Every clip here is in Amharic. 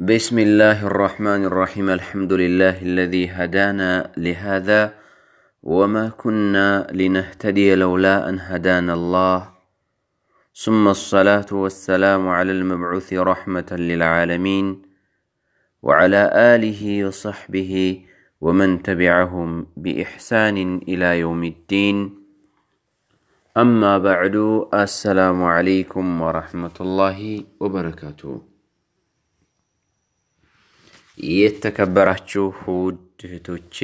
بسم الله الرحمن الرحيم الحمد لله الذي هدانا لهذا وما كنا لنهتدي لولا ان هدانا الله ثم الصلاه والسلام على المبعوث رحمه للعالمين وعلى اله وصحبه ومن تبعهم باحسان الى يوم الدين اما بعد السلام عليكم ورحمه الله وبركاته የተከበራችሁ ውድ እህቶቼ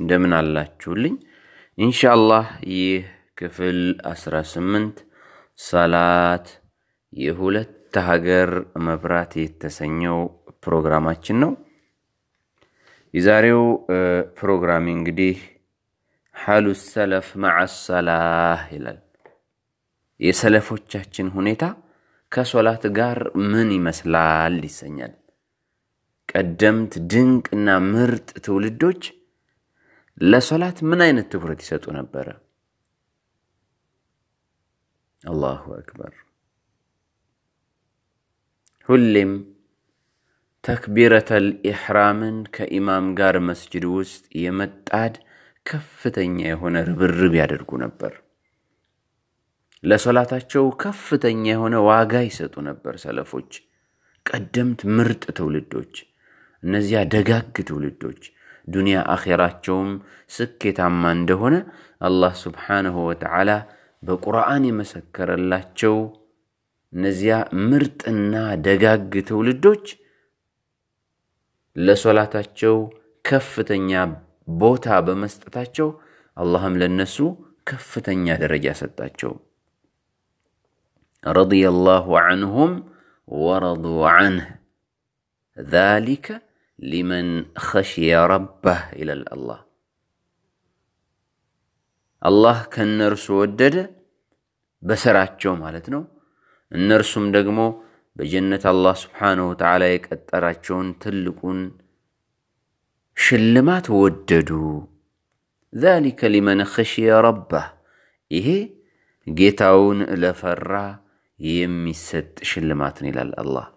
እንደምን አላችሁልኝ? ኢንሻአላህ ይህ ክፍል 18 ሰላት የሁለት ሀገር መብራት የተሰኘው ፕሮግራማችን ነው። የዛሬው ፕሮግራም እንግዲህ ሐሉ ሰለፍ ማዓሰላህ ይላል። የሰለፎቻችን ሁኔታ ከሶላት ጋር ምን ይመስላል ይሰኛል። ቀደምት ድንቅና ምርጥ ትውልዶች ለሶላት ምን አይነት ትኩረት ይሰጡ ነበረ? አላሁ አክበር። ሁሌም ተክቢረተል ኢሕራምን ከኢማም ጋር መስጅድ ውስጥ የመጣድ ከፍተኛ የሆነ ርብርብ ያደርጉ ነበር። ለሶላታቸው ከፍተኛ የሆነ ዋጋ ይሰጡ ነበር። ሰለፎች፣ ቀደምት ምርጥ ትውልዶች እነዚያ ደጋግ ትውልዶች ዱንያ አኼራቸውም ስኬታማ እንደሆነ አላህ ስብሓንሁ ወተዓላ በቁርአን የመሰከረላቸው እነዚያ ምርጥና ደጋግ ትውልዶች ለሶላታቸው ከፍተኛ ቦታ በመስጠታቸው አላህም ለነሱ ከፍተኛ ደረጃ ሰጣቸው። ረድየላሁ አንሁም ወረዱ አንህ ሊከ። ሊመን ኸሽየ ረባህ ይላል አላህ። አላህ ከእነርሱ ወደደ በስራቸው ማለት ነው። እነርሱም ደግሞ በጀነት አላህ ስብሓነሁ ወተዓላ የቀጠራቸውን ትልቁን ሽልማት ወደዱ። ዛሊከ ሊመን ኸሽየ ረባህ፣ ይሄ ጌታውን ለፈራ የሚሰጥ ሽልማትን ይላል አላህ።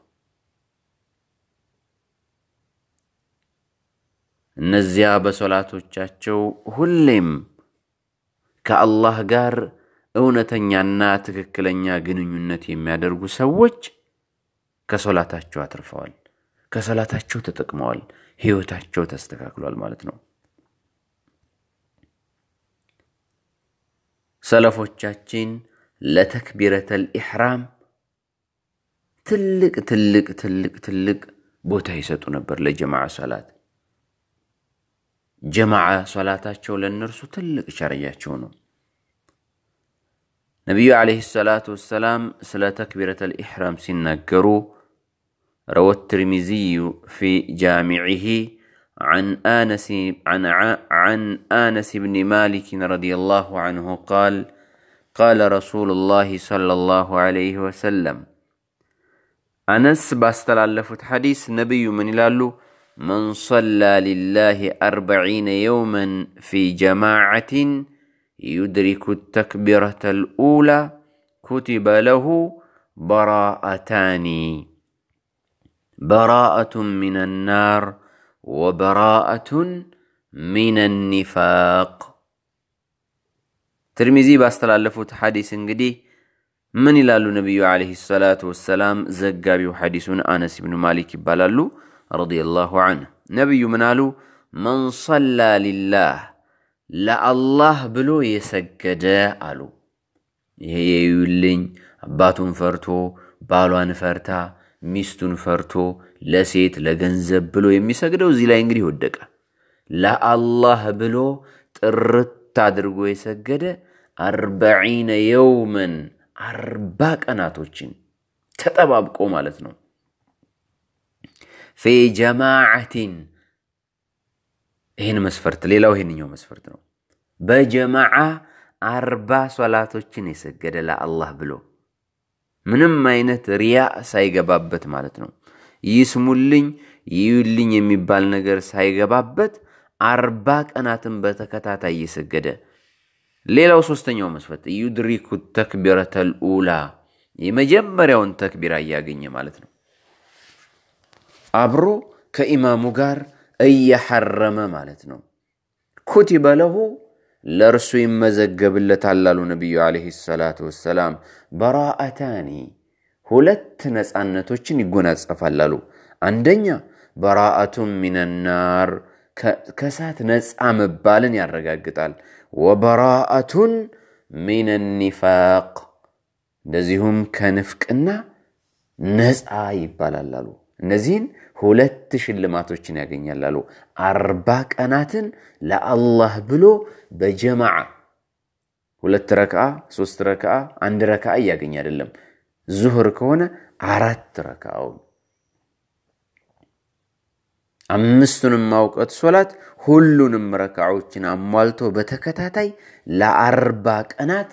እነዚያ በሶላቶቻቸው ሁሌም ከአላህ ጋር እውነተኛና ትክክለኛ ግንኙነት የሚያደርጉ ሰዎች ከሶላታቸው አትርፈዋል፣ ከሶላታቸው ተጠቅመዋል፣ ህይወታቸው ተስተካክሏል ማለት ነው። ሰለፎቻችን ለተክቢረተል ኢሕራም ትልቅ ትልቅ ትልቅ ትልቅ ቦታ ይሰጡ ነበር ለጀማዓ ሰላት። جماعة صلاتات شو نرسو تلق شرية شونو نبي عليه الصلاة والسلام سلا تكبيرة الإحرام سنة كرو روى الترمزي في جامعه عن آنس عن عن آنس بن مالك رضي الله عنه قال قال رسول الله صلى الله عليه وسلم أنس باستل الفت حديث نبي من لالو من صلى لله أربعين يوما في جماعة يدرك التكبيرة الأولى كتب له براءتان براءة من النار وبراءة من النفاق ترمزي باستلالفوت حديث قدي من يلالو نبي عليه الصلاة والسلام زقابي حديث أنس بن مالك بلالو ረዲየላሁ አንህ ነቢዩ ምን አሉ? መን ሰላ ሊላህ ለአላህ ብሎ የሰገደ አሉ። ይሄ የዩልኝ አባቱን ፈርቶ ባሏን ፈርታ ሚስቱን ፈርቶ ለሴት ለገንዘብ ብሎ የሚሰግደው እዚህ ላይ እንግዲህ ወደቀ። ለአላህ ብሎ ጥርት አድርጎ የሰገደ አርበዒነ የውመን አርባ ቀናቶችን ተጠባብቆ ማለት ነው። ፊ ጀማዓቲን ይህን መስፈርት ሌላው ይህንኛው መስፈርት ነው። በጀማዓ አርባ ሶላቶችን የሰገደ ለአላህ ብሎ ምንም አይነት ሪያ ሳይገባበት ማለት ነው። ይስሙልኝ ይዩልኝ የሚባል ነገር ሳይገባበት አርባ ቀናትን በተከታታይ እየሰገደ ሌላው ሶስተኛው መስፈርት ዩድሪኩ ተክቢረተል ኡላ የመጀመሪያውን ተክቢራ እያገኘ ማለት ነው። አብሮ ከኢማሙ ጋር እየሐረመ ማለት ነው። ኩቲበ ለሁ ለእርሱ ይመዘገብለታል አሉ ነቢዩ ለ ሰላት ወሰላም። በራአታኒ ሁለት ነፃነቶችን ይጎናጸፋል አሉ። አንደኛ በራአቱን ሚነናር ከሳት ነፃ መባልን ያረጋግጣል። ወበራአቱን ኒፋቅ እንደዚሁም ከንፍቅና ነፃ ይባላል አሉ። እነዚህን ሁለት ሽልማቶችን ያገኛል አሉ። አርባ ቀናትን ለአላህ ብሎ በጀማዓ ሁለት ረክዓ፣ ሶስት ረክዓ፣ አንድ ረክዓ እያገኝ አይደለም። ዙህር ከሆነ አራት ረክዓውን አምስቱንም አውቀት ሶላት ሁሉንም ረክዓዎችን አሟልቶ በተከታታይ ለአርባ ቀናት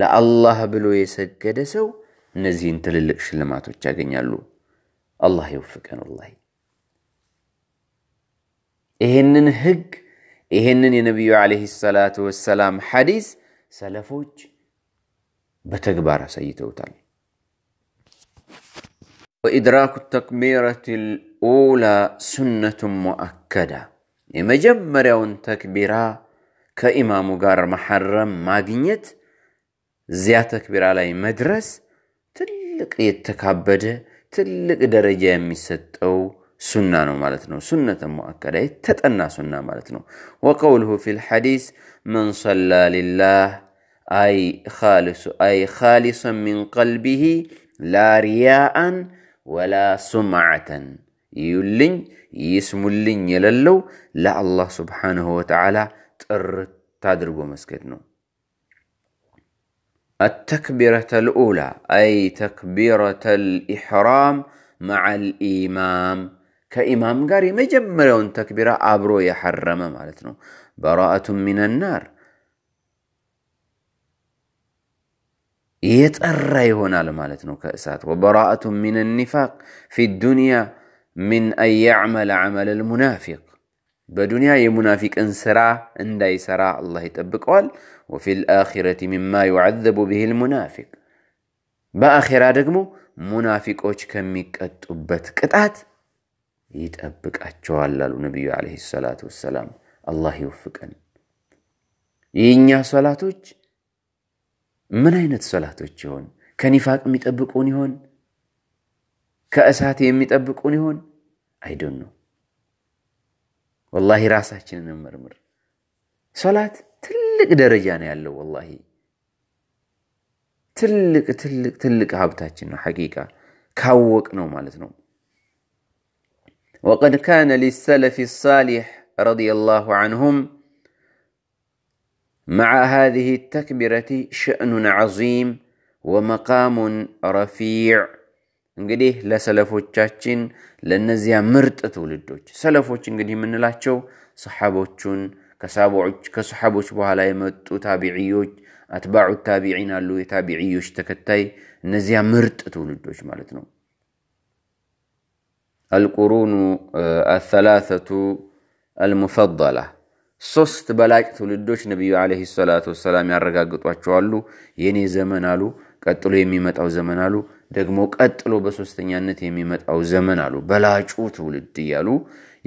ለአላህ ብሎ የሰገደ ሰው እነዚህን ትልልቅ ሽልማቶች ያገኛሉ። አላህ ይወፍቀን። ወላሂ ይሄንን ህግ ይሄንን የነቢዩ ዓለይሂ ሰላቱ ወሰላም ሐዲስ ሰለፎች በተግባር አሳይተውታል። ወኢድራኩ ተክቢረት ልኡላ ሱነቱን ሙአከዳ የመጀመሪያውን ተክቢራ ከኢማሙ ጋር መሐረም ማግኘት፣ እዚያ ተክቢራ ላይ መድረስ ትልቅ የተካበደ تلق درجة مست أو سنة مالتنا سنة مؤكدة تتأنى سنة مالتنا وقوله في الحديث من صلى لله أي خالص أي خالصا من قلبه لا رياء ولا سمعة يلين يسم اللين يللو لا الله سبحانه وتعالى تر تدرجو مسكتنو التكبيرة الأولى أي تكبيرة الإحرام مع الإمام كإمام قاري مجمرون تكبيرة أبرو يحرم مالتنو براءة من النار يتأرى هنا مالتنو كأسات وبراءة من النفاق في الدنيا من أن يعمل عمل المنافق بدنيا يمنافق انسرا داي سرا الله يتبقوال ወፊ ልአኪረት ሚማ ዩዓዘቡ ብህ ልሙናፊቅ በአኼራ ደግሞ ሙናፊቆች ከሚቀጡበት ቅጣት ይጠብቃቸዋል አሉ ነቢዩ ዓለይሂ ሰላቱ ወሰላም። አላህ ይወፍቀን። የእኛ ሶላቶች ምን አይነት ሶላቶች ይሆን? ከኒፋቅ የሚጠብቁን ይሆን? ከእሳት የሚጠብቁን ይሆን? አይዶን ነው። ወላሂ ራሳችንን እንመርምር። ሶላት ትልቅ ደረጃ ነው ያለው። ወላሂ ትልቅ ትልቅ ትልቅ ሀብታችን ነው ሐቂቃ ካወቅ ነው ማለት ነው። ወቀድ ካነ ሊሰለፊ ሳሊሕ ረዲየላሁ ዐንሁም مع هذه التكبيرة شأن عظيم ومقام رفيع እንግዲህ ለሰለፎቻችን ለእነዚያ ምርጥ ትውልዶች ሰለፎች እንግዲህ የምንላቸው ሰሓቦቹን ከሰሓቦች በኋላ የመጡ ታቢዕዮች አትባዑ ታቢዒን አሉ። የታቢዕዮች ተከታይ እነዚያ ምርጥ ትውልዶች ማለት ነው። አልቁሩኑ አሰላሰቱ አልሙፈላ ሶስት በላጭ ትውልዶች ነቢዩ ለ ሰላት ወሰላም ያረጋግጧቸዋሉ። የእኔ ዘመን አሉ፣ ቀጥሎ የሚመጣው ዘመን አሉ፣ ደግሞ ቀጥሎ በሶስተኛነት የሚመጣው ዘመን አሉ። በላጩ ትውልድ እያሉ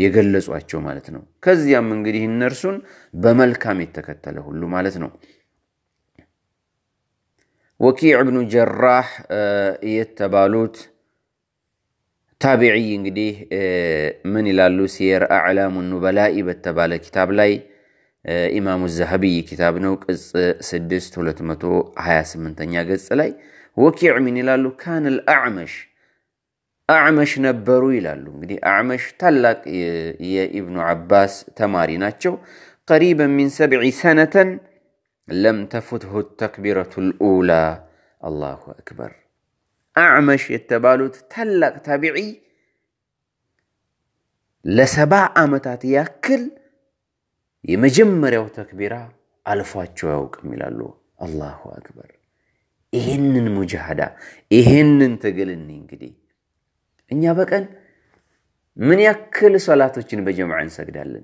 የገለጿቸው ማለት ነው። ከዚያም እንግዲህ እነርሱን በመልካም የተከተለ ሁሉ ማለት ነው። ወኪዕ ብኑ ጀራህ የተባሉት ታቢዕይ እንግዲህ ምን ይላሉ? ሲየር አዕላሙ ኑበላኢ በተባለ ኪታብ ላይ ኢማሙ ዛሃብይ ኪታብ ነው፣ ቅጽ 6 228 ገጽ ላይ ወኪዕ ምን ይላሉ? ካን ልአዕመሽ አዕመሽ ነበሩ ይላሉ። እንግዲህ አዕመሽ ታላቅ የኢብኑ ዓባስ ተማሪ ናቸው። ቀሪበን ሚን ሰብዒ ሰነተን ለም ተፉትሁ ተክቢረቱል ኡላ። አላሁ አክበር። አዕመሽ የተባሉት ታላቅ ታቢዒ ለሰባ ዓመታት ያክል የመጀመሪያው ተክቢራ አልፏቸው አያውቅም ይላሉ። አላሁ አክበር። ይህንን ሙጃሃዳ ይህንን ትግል እንግዲህ እኛ በቀን ምን ያክል ሶላቶችን በጀማዓ እንሰግዳለን?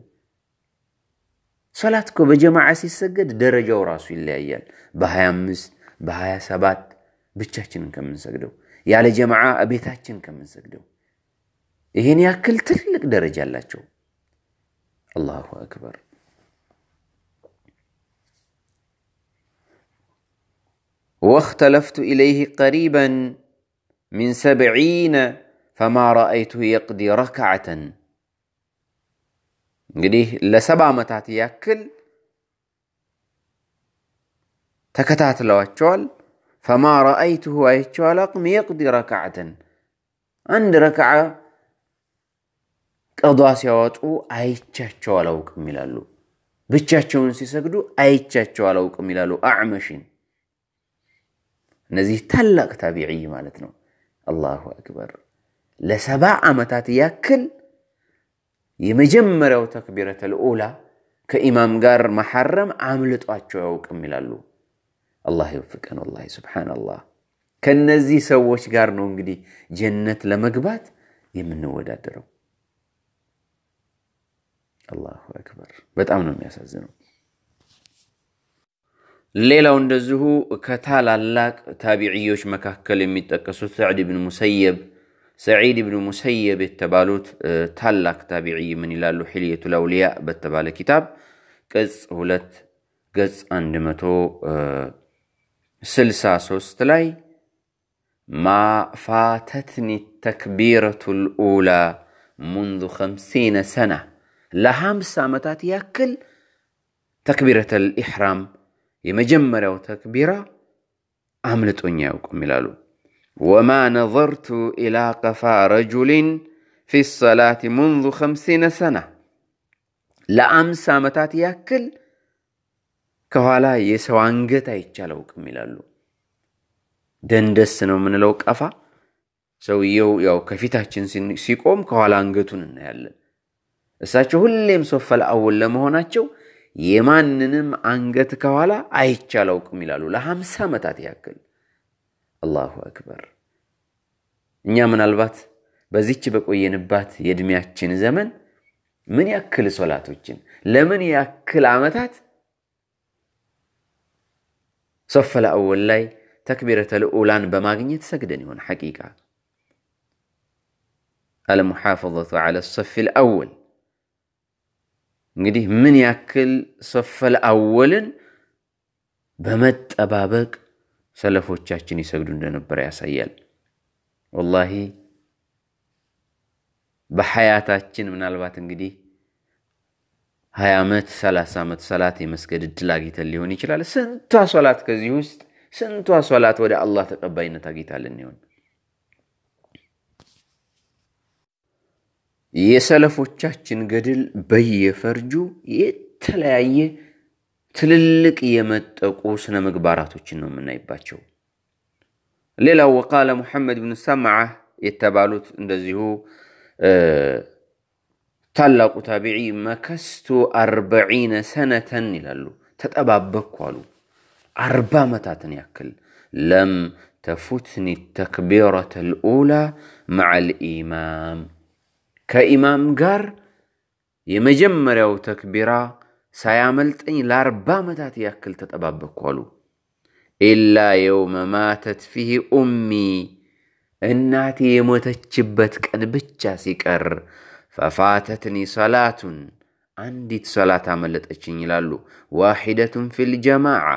ሶላት እኮ በጀማዓ ሲሰገድ ደረጃው ራሱ ይለያያል። በ25 በ27 ብቻችንን ከምንሰግደው ያለ ጀማዓ ቤታችን ከምንሰግደው ይህን ያክል ትልቅ ደረጃ አላቸው። አላሁ አክበር። واختلفت إليه قريبا من سبعين ፈማ ረአይቱሁ የቅዲ ረክዓተን እንግዲህ ለሰባ ዓመታት ያክል ተከታትለዋቸዋል። ፈማ ረአይቱሁ አይቼው አላቅም የቅዲ ረክዓተን አንድ ረክዓ ቀዷ ሲያወጡ አይቻቸው አላውቅም ይላሉ። ብቻቸውን ሲሰግዱ አይቻቸው አላውቅም ይላሉ። አዕመሽን እነዚህ ታላቅ ታቢዒ ማለት ነው። አላሁ አክበር ለሰባ ዓመታት ያክል የመጀመሪያው ተክቢረተል ኡላ ከኢማም ጋር መሐረም አምልጧቸው ያውቅም ይላሉ። አላህ ይወፍቀን። ወላሂ ሱብሓነላህ። ከነዚህ ሰዎች ጋር ነው እንግዲህ ጀነት ለመግባት የምንወዳደረው። አላሁ አክበር። በጣም ነው የሚያሳዝነው። ሌላው እንደዚሁ ከታላላቅ ታቢዕዮች መካከል የሚጠቀሱት ሰዕድ ብን ሙሰየብ سعيد بن مسيب التبالوت آه، تلاك تابعي من إلى لحلية الأولياء بالتبالي كتاب قز هلت قز أندمتو سلسا سوستلاي ما فاتتني التكبيرة الأولى منذ خمسين سنة لهم سامتات يأكل تكبيرة الإحرام يمجمرة وتكبيرة عملت أنيا وكم ملالو ወማ نظرت ኢላ ቀፋ ረጁሊን في الصلاة منذ خمسين سنة ለአምሳ ዓመታት ያክል ከኋላ የሰው አንገት አይቼ አላውቅም ይላሉ። ደንደስ ነው የምንለው ቀፋ። ሰውየው ያው ከፊታችን ሲቆም ከኋላ አንገቱን እናያለን። እሳቸው ሁሌም ሶፈል አወል ለመሆናቸው የማንንም አንገት ከኋላ አይቼ ይላሉ ለሀምሳ ዓመታት ያክል አላሁ አክበር። እኛ ምናልባት በዚች በቆየንባት የእድሜያችን ዘመን ምን ያክል ሶላቶችን ለምን ያክል ዓመታት ሶፈል አወል ላይ ተክቢረተ ኡላን በማግኘት ሰግደን ይሆን? ሐቂቃ አልሙሓፈዘቱ ዐለ ሶፊል አወል እንግዲህ ምን ያክል ሶፈል አወልን በመጠባበቅ ሰለፎቻችን ይሰግዱ እንደነበረ ያሳያል። ወላሂ በሐያታችን ምናልባት እንግዲህ ሀያ ዓመት ሰላሳ ዓመት ሰላት የመስገድ እድል አግኝተን ሊሆን ይችላል። ስንቷ ሶላት ከዚህ ውስጥ ስንቷ ሶላት ወደ አላህ ተቀባይነት አግኝታለን ይሆን? የሰለፎቻችን ገድል በየፈርጁ የተለያየ ትልልቅ የመጠቁ ስነ ምግባራቶችን ነው የምናይባቸው። ሌላው ወቃለ ሙሐመድ ብን ሰምዓ የተባሉት እንደዚሁ ታላቁ ታቢዒ መከስቱ አርበዒነ ሰነተን ይላሉ። ተጠባበኩ አሉ አርባ ዓመታትን ያክል ለም ተፉትኒ ተክቢረተ ልኡላ መዓል ኢማም ከኢማም ጋር የመጀመሪያው ተክቢራ ሳያመልጠኝ ለአርባ ዓመታት ያክል ተጠባበቅኩ አሉ። ኢላ የውመ ማተት ፊህ ኡሚ እናቴ የሞተችበት ቀን ብቻ ሲቀር ፈፋተትኒ ሰላቱን አንዲት ሰላት አመለጠችኝ ይላሉ። ዋሒደቱን ፊል ጀማዓ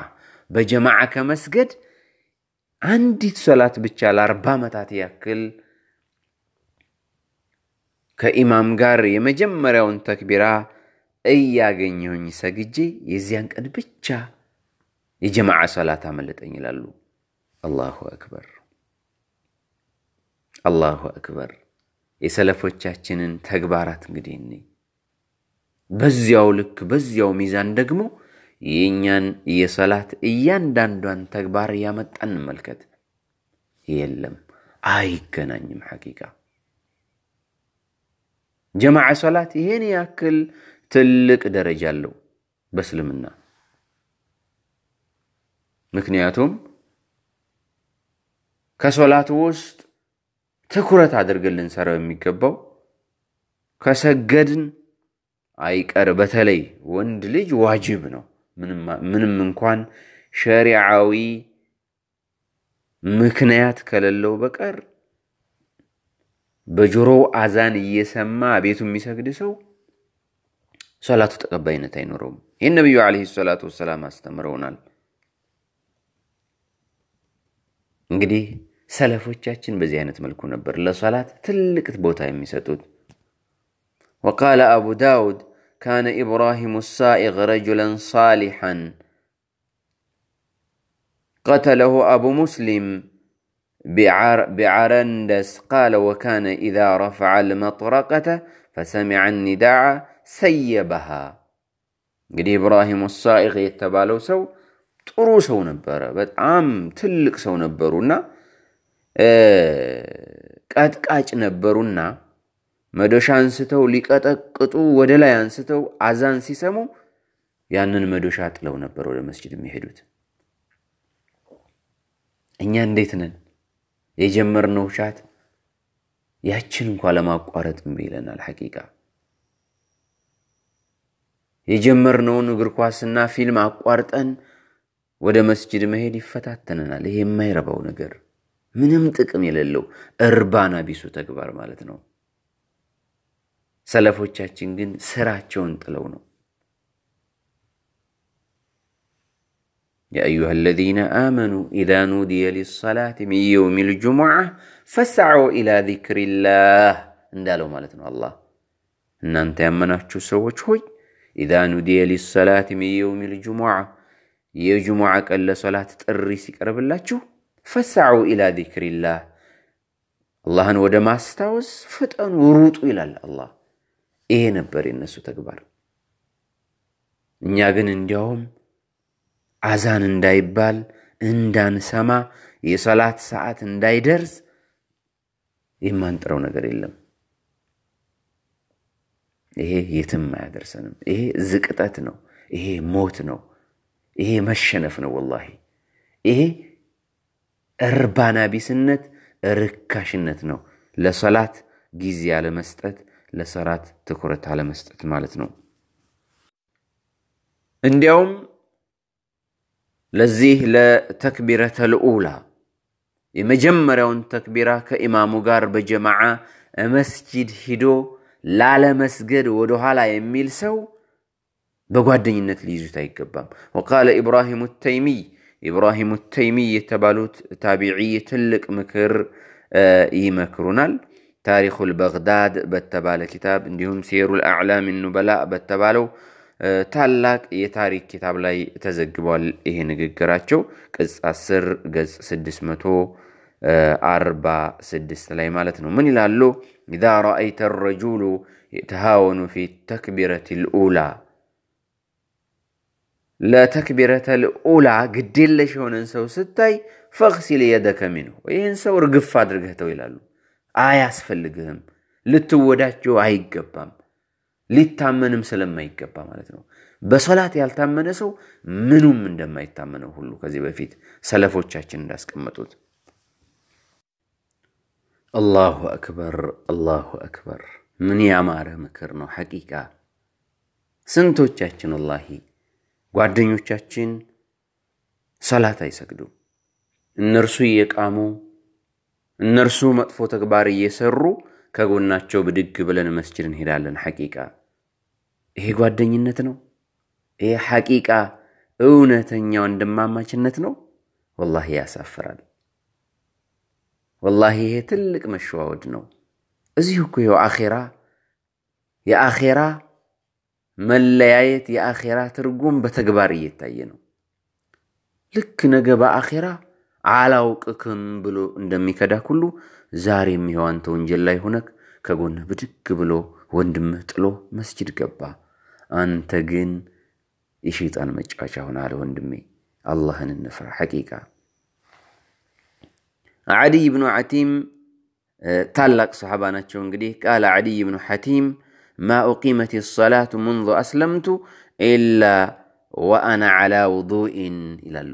በጀማዓ ከመስገድ አንዲት ሰላት ብቻ ለአርባ ዓመታት ያክል ከኢማም ጋር የመጀመሪያውን ተክቢራ እያገኘሁኝ ሰግጄ የዚያን ቀን ብቻ የጀማዓ ሰላት አመለጠኝ ይላሉ። አላሁ አክበር አላሁ አክበር። የሰለፎቻችንን ተግባራት እንግዲህ እኔ በዚያው ልክ በዚያው ሚዛን ደግሞ የእኛን የሰላት እያንዳንዷን ተግባር እያመጣ እንመልከት። የለም አይገናኝም። ሐቂቃ ጀማዓ ሰላት ይሄን ያክል ትልቅ ደረጃ አለው በእስልምና። ምክንያቱም ከሶላት ውስጥ ትኩረት አድርገን ልንሰራው የሚገባው ከሰገድን አይቀር በተለይ ወንድ ልጅ ዋጅብ ነው። ምንም እንኳን ሸሪዓዊ ምክንያት ከሌለው በቀር በጆሮው አዛን እየሰማ ቤቱ የሚሰግድ ሰው ሶላቱ ተቀባይነት አይኖረውም النبي عليه الصلاة والسلام استمرون አስተምረውናል እንግዲህ ሰለፎቻችን በዚህ አይነት መልኩ ነበር ለሶላት ትልቅት ቦታ የሚሰጡት وقال أبو داود كان إبراهيم السائغ رجلا صالحا قتله أبو مسلم بعر بعرندس قال وكان إذا رفع المطرقة فسمع النداء ሰየበሃ። እንግዲህ ኢብራሂም ሳኢቅ የተባለው ሰው ጥሩ ሰው ነበረ። በጣም ትልቅ ሰው ነበሩና ቀጥቃጭ ነበሩና መዶሻ አንስተው ሊቀጠቅጡ ወደ ላይ አንስተው አዛን ሲሰሙ ያንን መዶሻ ጥለው ነበር ወደ መስጅድ የሚሄዱት። እኛ እንዴት ነን? የጀመርነው ሻት ያችን እንኳ ለማቋረጥ እምቢ ይለናል ሐቂቃ የጀመርነውን እግር ኳስና ፊልም አቋርጠን ወደ መስጅድ መሄድ ይፈታተነናል። ይሄ የማይረባው ነገር ምንም ጥቅም የሌለው እርባና ቢሱ ተግባር ማለት ነው። ሰለፎቻችን ግን ስራቸውን ጥለው ነው። የአዩሃ አለዚነ አመኑ ኢዛ ኑድየ ሊሰላት ሚን የውም ልጅሙዓ ፈስዐው ኢላ ዚክሪላህ እንዳለው ማለት ነው አላህ እናንተ ያመናችሁ ሰዎች ሆይ ኢዛ ኑዲየ ሊሰላት ሚን የውም ልጅሙዓ የጅሙዓ ቀን ለሶላት ጥሪ ሲቀርብላችሁ ፈሳዑ ኢላ ዚክሪላህ አላህን ወደ ማስታወስ ፍጠኑ፣ ሩጡ ይላል አላህ። ይሄ ነበር የነሱ ተግባር። እኛ ግን እንዲያውም አዛን እንዳይባል እንዳንሰማ፣ የሰላት ሰዓት እንዳይደርስ የማንጥረው ነገር የለም። ይሄ የትም አያደርሰንም። ይሄ ዝቅጠት ነው። ይሄ ሞት ነው። ይሄ መሸነፍ ነው። ወላሂ ይሄ እርባና ቢስነት፣ ርካሽነት ነው። ለሰላት ጊዜ አለመስጠት፣ ለሰላት ትኩረት አለመስጠት ማለት ነው። እንዲያውም ለዚህ ለተክቢረተ ኡላ የመጀመሪያውን ተክቢራ ከኢማሙ ጋር በጀማዓ መስጂድ ሂዶ ላለመስገድ ወደኋላ የሚል ሰው በጓደኝነት ሊይዙት አይገባም። ወቃለ ኢብራሂሙ ተይሚይ ኢብራሂሙ ተይሚይ የተባሉት ታቢዒ ትልቅ ምክር ይመክሩናል። ታሪኩ ልበግዳድ በተባለ ኪታብ እንዲሁም ሴሩ ልአዕላም ኑበላ በተባለው ታላቅ የታሪክ ኪታብ ላይ ተዘግቧል። ይሄ ንግግራቸው ቅጽ 10 ገጽ 646 ላይ ማለት ነው። ምን ይላሉ? إذا رأيت الرجل يتهاون في التكبيرة الأولى ለተክቢረተ ልኡላ ግዴለሽ የሆነን ሰው ስታይ ፈክሲል የደከ ሚንሁ ይህን ሰው እርግፍ አድርገህ ይላሉ። አያስፈልግህም፣ ልትወዳቸው አይገባም፣ ሊታመንም ስለማይገባ ማለት ነው። በሶላት ያልታመነ ሰው ምኑም እንደማይታመነው ሁሉ ከዚህ በፊት ሰለፎቻችን እንዳስቀመጡት አላሁ አክበር አላሁ አክበር። ምን ያማረ ምክር ነው ሐቂቃ። ስንቶቻችን ወላሂ ጓደኞቻችን ሰላት አይሰግዱም። እነርሱ እየቃሙ እነርሱ መጥፎ ተግባር እየሰሩ ከጎናቸው ብድግ ብለን መስጅድ እንሄዳለን። ሐቂቃ ይሄ ጓደኝነት ነው? ይሄ ሐቂቃ እውነተኛ ወንድማማችነት ነው? ወላሂ ያሳፍራል። ወላሂ ይሄ ትልቅ መሸዋወድ ነው። እዚሁ እኮ ይኸው አኼራ የአኼራ መለያየት የአኼራ ትርጉም በተግባር እየታየ ነው። ልክ ነገ በአኼራ አላውቅክም ብሎ እንደሚከዳህ ሁሉ ዛሬም ይኸው አንተ ወንጀል ላይ ሆነክ ከጎንህ ብድግ ብሎ ወንድምህ ጥሎ መስጅድ ገባ። አንተ ግን የሸይጣን መጫወቻ ሆነሃል ወንድሜ። አላህን እንፍራ ሐቂቃ አዕድይ ብኑ ሐቲም ታላቅ ሰሓባ ናቸው። እንግዲህ ቃለ አዕድይ ብኑ ሐቲም ማ ኡቂመት ሰላቱ ሙንዙ አስለምቱ ኢላ ወአና ዓላ ውዱኢን ይላሉ።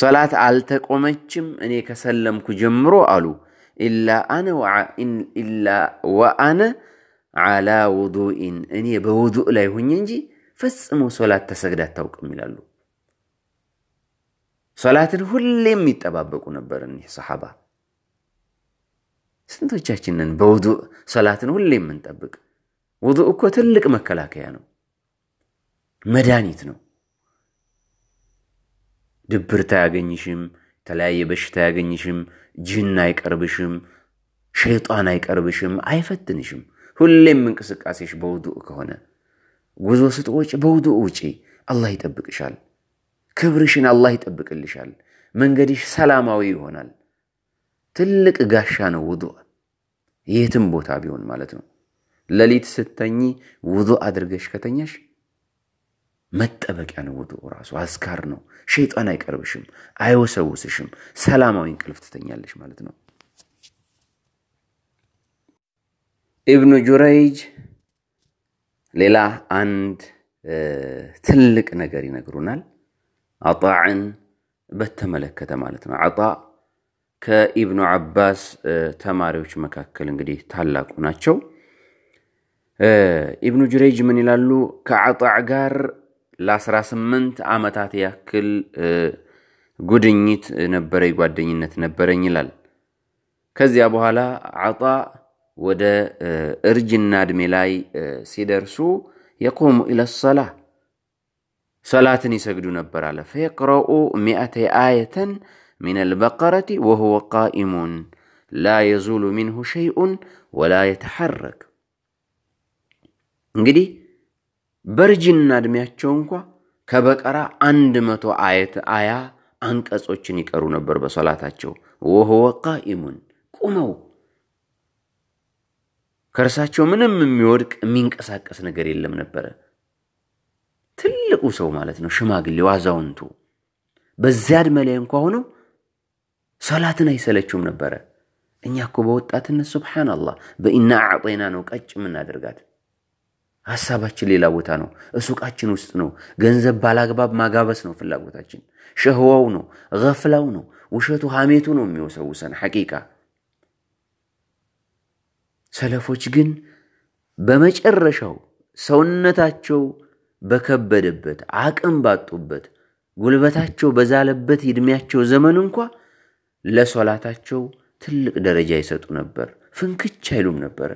ሰላት አልተቆመችም እኔ ከሰለምኩ ጀምሮ አሉ ኢላ ወአነ ዓላ ውዱኢን እኔ በውዱእ ላይ ሁኜ እንጂ ፈጽሞ ሶላት ተሰግዳ አታውቅም ይላሉ። ሰላትን ሁሌም የሚጠባበቁ ነበር እኒህ ሰሓባ። ስንቶቻችንን በውዱእ ሰላትን ሁሌ የምንጠብቅ? ውዱእ እኮ ትልቅ መከላከያ ነው፣ መድኃኒት ነው። ድብርት አያገኝሽም፣ የተለያየ በሽታ አያገኝሽም፣ ጅን አይቀርብሽም፣ ሸይጣን አይቀርብሽም፣ አይፈትንሽም። ሁሌም እንቅስቃሴሽ በውዱእ ከሆነ ጉዞ ስትወጪ በውዱእ ውጪ፣ አላህ ይጠብቅሻል። ክብርሽን አላህ ይጠብቅልሻል። መንገድሽ ሰላማዊ ይሆናል። ትልቅ ጋሻ ነው ውዱእ፣ የትም ቦታ ቢሆን ማለት ነው። ሌሊት ስተኝ ውዱእ አድርገሽ ከተኛሽ መጠበቂያ ነው። ውዱእ ራሱ አዝካር ነው። ሸይጣን አይቀርብሽም፣ አይወሰውስሽም። ሰላማዊ እንቅልፍ ትተኛለሽ ማለት ነው። ኢብኑ ጁረይጅ ሌላ አንድ ትልቅ ነገር ይነግሩናል። አጣዕን በተመለከተ ማለት ነው። አጣ ከኢብኑ አባስ ተማሪዎች መካከል እንግዲህ ታላቁ ናቸው። ኢብኑ ጁሬጅ ምን ይላሉ? ከአጣዕ ጋር ለ18 ዓመታት ያክል ጉድኝት ነበረ፣ ጓደኝነት ነበረኝ ይላል። ከዚያ በኋላ አጣ ወደ እርጅና እድሜ ላይ ሲደርሱ የቆሙ ኢለሰላ ሰላትን ይሰግዱ ነበር አለ ፈየቅረኡ ሚአተ አየተን ምን አልበቀረቲ ወሁወ ቃኢሙን ላ የዙሉ ሚንሁ ሸይኡን ወላ የተሐረክ እንግዲህ በእርጅና እድሜያቸው እንኳ ከበቀራ አንድ መቶ አየት አያ አንቀጾችን ይቀሩ ነበር በሰላታቸው ወሁወ ቃኢሙን ቁመው ከእርሳቸው ምንም የሚወድቅ የሚንቀሳቀስ ነገር የለም ነበረ ትልቁ ሰው ማለት ነው ሽማግሌው አዛውንቱ በዚያ እድሜ ላይ እንኳ ሆኖ ሰላትን አይሰለችውም ነበረ እኛ እኮ በወጣትነት ሱብሓናላህ በኢና አዕጤና ነው ቀጭ የምናደርጋት ሀሳባችን ሌላ ቦታ ነው እሱቃችን ውስጥ ነው ገንዘብ ባላግባብ ማጋበስ ነው ፍላጎታችን ሸህዋው ነው ገፍላው ነው ውሸቱ ሐሜቱ ነው የሚወሰውሰን ሐቂቃ ሰለፎች ግን በመጨረሻው ሰውነታቸው በከበደበት አቅም ባጡበት ጉልበታቸው በዛለበት የዕድሜያቸው ዘመን እንኳ ለሶላታቸው ትልቅ ደረጃ ይሰጡ ነበር። ፍንክች አይሉም ነበር።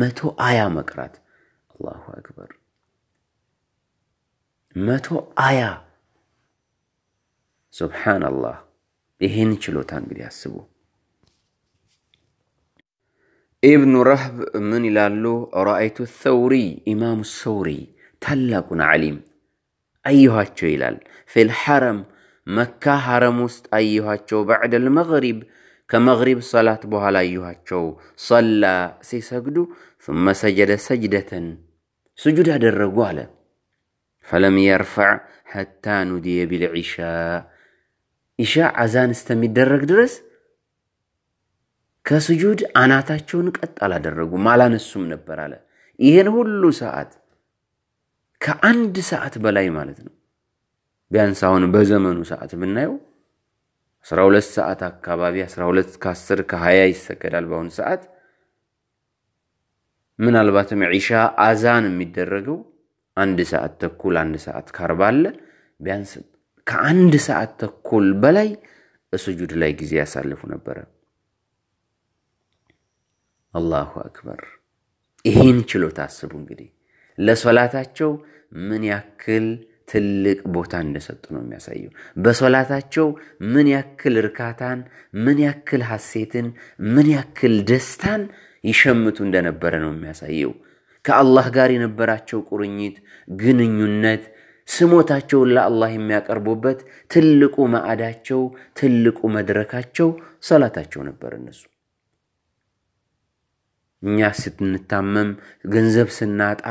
መቶ አያ መቅራት አላሁ አክበር። መቶ አያ ሱብሓነላህ። ይህን ችሎታ እንግዲህ አስቡ። ኢብኑ ረህብ ምን ይላሉ? ረአይቱ ሰውሪ ኢማሙ ሰውሪ ታላቁን ዓሊም አየኋቸው ይላል። ፊል መካ ሐረም ውስጥ አየኋቸው። በዕደል መግሪብ ከመግሪብ ሰላት በኋላ አየኋቸው። ሰላ ሲሰግዱ ሱመ ሰጀደ ሰጅደተን ስጁድ አደረጉ አለ። ፈለም የርፈዕ ሐታ ኑድየ ቢልዒሻ ኢሻ አዛን እስከሚደረግ ድረስ ከስጁድ አናታቸውን ቀጥ አላደረጉም፣ አላነሱም ነበር አለ። ይህን ሁሉ ሰዓት ከአንድ ሰዓት በላይ ማለት ነው። ቢያንስ አሁን በዘመኑ ሰዓት ብናየው 12 ሰዓት አካባቢ 12 ከ10 ከ20 ይሰገዳል በአሁኑ ሰዓት። ምናልባትም ዒሻ አዛን የሚደረገው አንድ ሰዓት ተኩል አንድ ሰዓት ካርባ አለ። ቢያንስ ከአንድ ሰዓት ተኩል በላይ እስጁድ ላይ ጊዜ ያሳልፉ ነበረ። አላሁ አክበር። ይሄን ችሎታ አስቡ እንግዲህ ለሶላታቸው ምን ያክል ትልቅ ቦታ እንደሰጡ ነው የሚያሳየው። በሶላታቸው ምን ያክል እርካታን፣ ምን ያክል ሐሴትን፣ ምን ያክል ደስታን ይሸምቱ እንደነበረ ነው የሚያሳየው። ከአላህ ጋር የነበራቸው ቁርኝት፣ ግንኙነት፣ ስሞታቸውን ለአላህ የሚያቀርቡበት ትልቁ ማዕዳቸው፣ ትልቁ መድረካቸው ሰላታቸው ነበር። እነሱ እኛ ስንታመም፣ ገንዘብ ስናጣ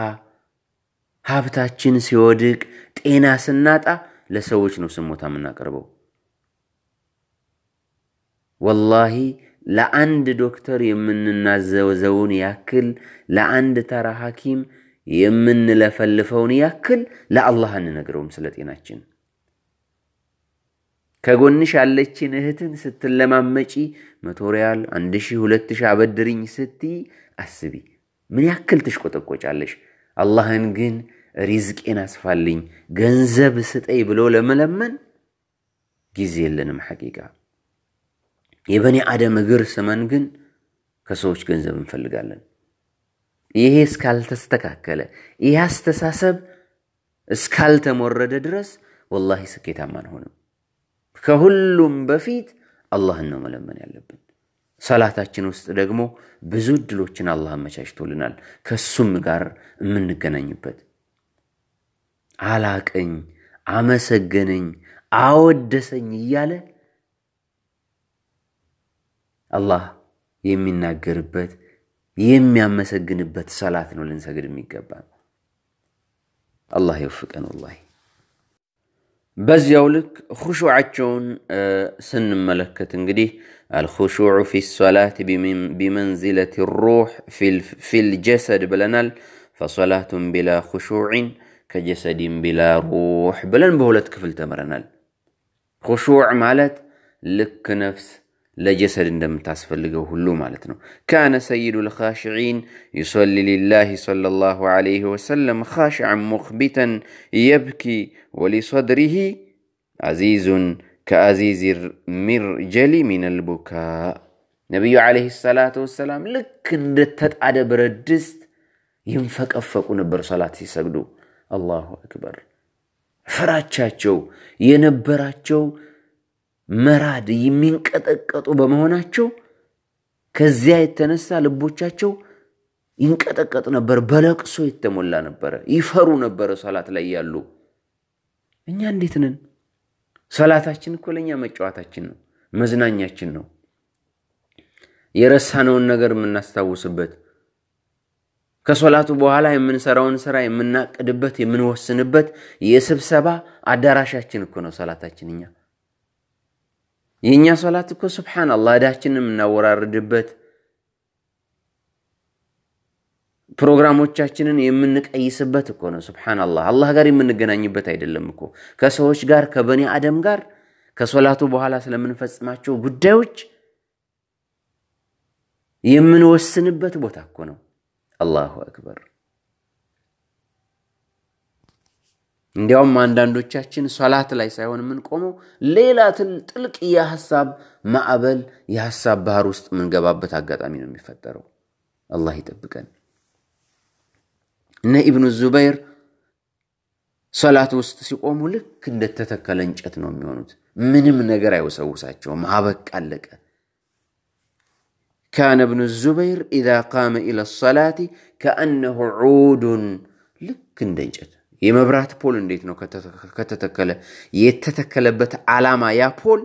ሀብታችን ሲወድቅ፣ ጤና ስናጣ ለሰዎች ነው ስሞታ የምናቀርበው። ወላሂ ለአንድ ዶክተር የምንናዘዘውን ያክል ለአንድ ተራ ሐኪም የምንለፈልፈውን ያክል ለአላህ አንነግረውም ስለ ጤናችን። ከጎንሽ ያለችን እህትን ስትለማመጪ መቶ ሪያል አንድ ሺህ ሁለት ሺህ አበድርኝ ስትይ አስቢ፣ ምን ያክል ትሽቆጠቆጫለሽ? አላህን ግን ሪዝቄን አስፋልኝ ገንዘብ ስጠይ ብሎ ለመለመን ጊዜ የለንም። ሐቂቃ የበኒ አደም እግር ስመን ግን ከሰዎች ገንዘብ እንፈልጋለን። ይሄ እስካልተስተካከለ፣ ይህ አስተሳሰብ እስካልተሞረደ ድረስ ወላሂ ስኬታማ አንሆንም። ከሁሉም በፊት አላህን ነው መለመን ያለብን። ሰላታችን ውስጥ ደግሞ ብዙ እድሎችን አላህ አመቻችቶልናል ከሱም ጋር የምንገናኝበት። አላቀኝ፣ አመሰገነኝ፣ አወደሰኝ እያለ አላህ የሚናገርበት የሚያመሰግንበት ሰላት ነው ልንሰግድ የሚገባ ነው። አላህ ይወፍቀን። ላ በዚያው ልክ ሁሹዓቸውን ስንመለከት እንግዲህ الخشوع في الصلاة بمنزلة الروح في الجسد بلنال فصلاة بلا خشوع كجسد بلا روح بلن بولت كفل تمرنال خشوع مالت لك نفس لجسد اندم تاسفلقه هلو مالتنا كان سيد الخاشعين يصلي لله صلى الله عليه وسلم خاشعا مخبتا يبكي ولصدره عزيز ከአዚዝ ሚርጀሊ ሚነል ቡካ ነቢዩ ዓለይሂ ሰላት ወሰላም ልክ እንደተጣደ ብረት ድስት ይንፈቀፈቁ ነበር ሰላት ሲሰግዱ። አላሁ አክበር። ፍራቻቸው የነበራቸው መራድ የሚንቀጠቀጡ በመሆናቸው ከዚያ የተነሳ ልቦቻቸው ይንቀጠቀጥ ነበር፣ በለቅሶ የተሞላ ነበረ። ይፈሩ ነበረ ሰላት ላይ ያሉ። እኛ እንዴት ነን? ሰላታችን እኮ ለእኛ መጫወታችን ነው፣ መዝናኛችን ነው፣ የረሳነውን ነገር የምናስታውስበት፣ ከሶላቱ በኋላ የምንሰራውን ስራ የምናቅድበት፣ የምንወስንበት የስብሰባ አዳራሻችን እኮ ነው ሰላታችን። እኛ የእኛ ሶላት እኮ ስብሓን አላህ እዳችንን የምናወራርድበት ፕሮግራሞቻችንን የምንቀይስበት እኮ ነው። ስብሓንላህ አላህ ጋር የምንገናኝበት አይደለም እኮ ከሰዎች ጋር ከበኒ አደም ጋር ከሶላቱ በኋላ ስለምንፈጽማቸው ጉዳዮች የምንወስንበት ቦታ እኮ ነው። አላሁ አክበር። እንዲያውም አንዳንዶቻችን ሶላት ላይ ሳይሆን የምንቆመው ሌላ ጥልቅ የሀሳብ ማዕበል፣ የሀሳብ ባህር ውስጥ የምንገባበት አጋጣሚ ነው የሚፈጠረው። አላህ ይጠብቀን። እነ ኢብኑ ዙበይር ሰላት ውስጥ ሲቆሙ ልክ እንደተተከለ እንጨት ነው የሚሆኑት። ምንም ነገር አይወሰውሳቸውም። አበቃ አለቀ። ካነ ብኑ ዙበይር ኢዛ ቃመ ኢለ ሰላቲ ከአነሁ ዑዱን ልክ እንደ እንጨት። የመብራት ፖል እንዴት ነው ከተተከለ? የተተከለበት ዓላማ ያ ፖል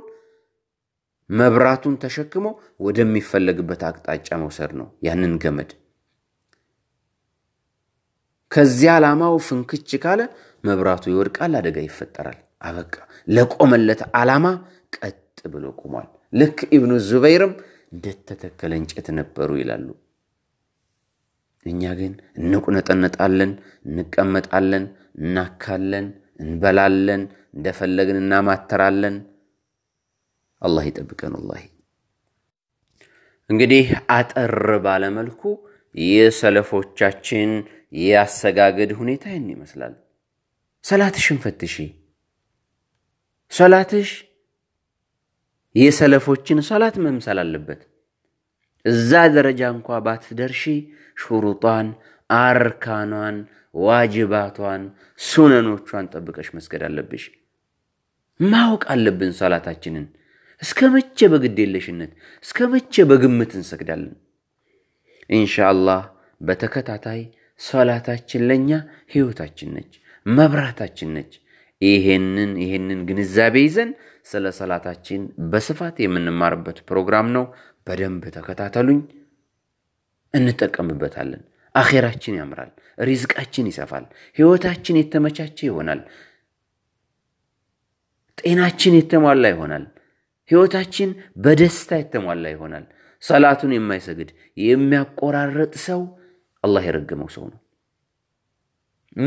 መብራቱን ተሸክሞ ወደሚፈለግበት አቅጣጫ መውሰድ ነው ያንን ገመድ ከዚያ ዓላማው ፍንክች ካለ መብራቱ ይወድቃል፣ አደጋ ይፈጠራል። አበቃ። ለቆመለት ዓላማ ቀጥ ብሎ ቆሟል። ልክ ኢብኑ ዙበይርም እንደተተከለ እንጨት ነበሩ ይላሉ። እኛ ግን እንቁነጠነጣለን፣ እንቀመጣለን፣ እናካለን፣ እንበላለን፣ እንደፈለግን እናማተራለን። አላህ ይጠብቀን። ወላሂ እንግዲህ አጠር ባለመልኩ የሰለፎቻችን የአሰጋገድ ሁኔታ ይህን ይመስላል። ሰላትሽን ፈትሺ። ሰላትሽ የሰለፎችን ሰላት መምሰል አለበት። እዛ ደረጃ እንኳ ባትደርሺ ሹሩጧን፣ አርካኗን፣ ዋጅባቷን፣ ሱነኖቿን ጠብቀሽ መስገድ አለብሽ። ማወቅ አለብን ሰላታችንን። እስከ መቼ በግድ የለሽነት እስከ መቼ በግምት እንሰግዳለን? አላህ በተከታታይ ሰላታችን ለእኛ ህይወታችን ነች፣ መብራታችን ነች። ይሄንን ይሄንን ግንዛቤ ይዘን ስለ ሰላታችን በስፋት የምንማርበት ፕሮግራም ነው። በደንብ ተከታተሉኝ፣ እንጠቀምበታለን። አኼራችን ያምራል፣ ሪዝቃችን ይሰፋል፣ ህይወታችን የተመቻቸ ይሆናል፣ ጤናችን የተሟላ ይሆናል፣ ህይወታችን በደስታ የተሟላ ይሆናል። ሰላቱን የማይሰግድ የሚያቆራረጥ ሰው አላህ የረገመው ሰው ነው።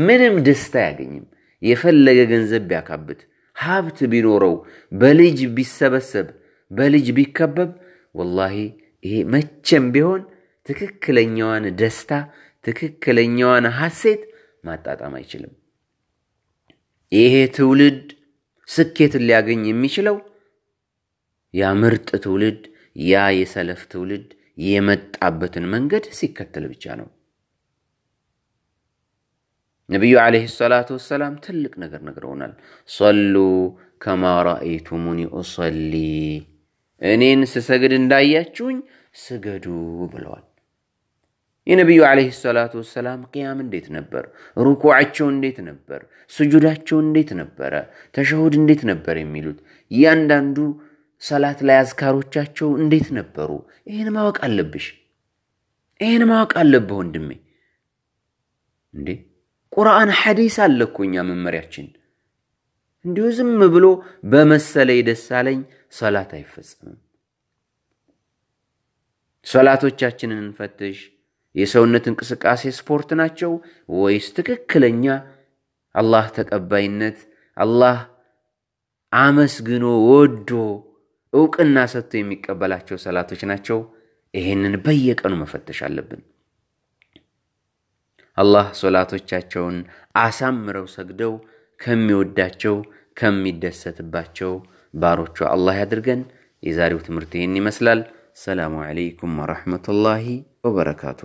ምንም ደስታ አያገኝም። የፈለገ ገንዘብ ቢያካብት፣ ሀብት ቢኖረው፣ በልጅ ቢሰበሰብ፣ በልጅ ቢከበብ፣ ወላሂ ይሄ መቼም ቢሆን ትክክለኛዋን ደስታ ትክክለኛዋን ሀሴት ማጣጣም አይችልም። ይሄ ትውልድ ስኬትን ሊያገኝ የሚችለው ያ ምርጥ ትውልድ ያ የሰለፍ ትውልድ የመጣበትን መንገድ ሲከተል ብቻ ነው። ነቢዩ ዓለይሂ ሰላቱ ወሰላም ትልቅ ነገር ነግረውናል። ሰሉ ከማ ራአይቱሙኒ ኡሰሊ፣ እኔን ስሰግድ እንዳያችሁኝ ስገዱ ብለዋል። የነቢዩ ዓለይሂ ሰላቱ ወሰላም ቅያም እንዴት ነበር? ሩኩዓቸው እንዴት ነበር? ስጁዳቸው እንዴት ነበረ? ተሸሁድ እንዴት ነበር? የሚሉት እያንዳንዱ ሰላት ላይ አዝካሮቻቸው እንዴት ነበሩ? ይህን ማወቅ አለብሽ፣ ይህን ማወቅ አለብህ ወንድሜ እንዴ ቁርአን ሐዲስ አለ እኮ እኛ መመሪያችን። እንዲሁ ዝም ብሎ በመሰለ ደሳለኝ ሰላት አይፈጸምም። ሰላቶቻችንን እንፈትሽ። የሰውነት እንቅስቃሴ ስፖርት ናቸው ወይስ ትክክለኛ አላህ ተቀባይነት አላህ አመስግኖ ወዶ እውቅና ሰጥቶ የሚቀበላቸው ሰላቶች ናቸው? ይሄንን በየቀኑ መፈተሽ አለብን። አላህ ሶላቶቻቸውን አሳምረው ሰግደው ከሚወዳቸው ከሚደሰትባቸው ባሮቹ አላህ ያድርገን። የዛሬው ትምህርት ይህን ይመስላል። ሰላሙ ዓለይኩም ወረሕመቱላሂ ወበረካቱ።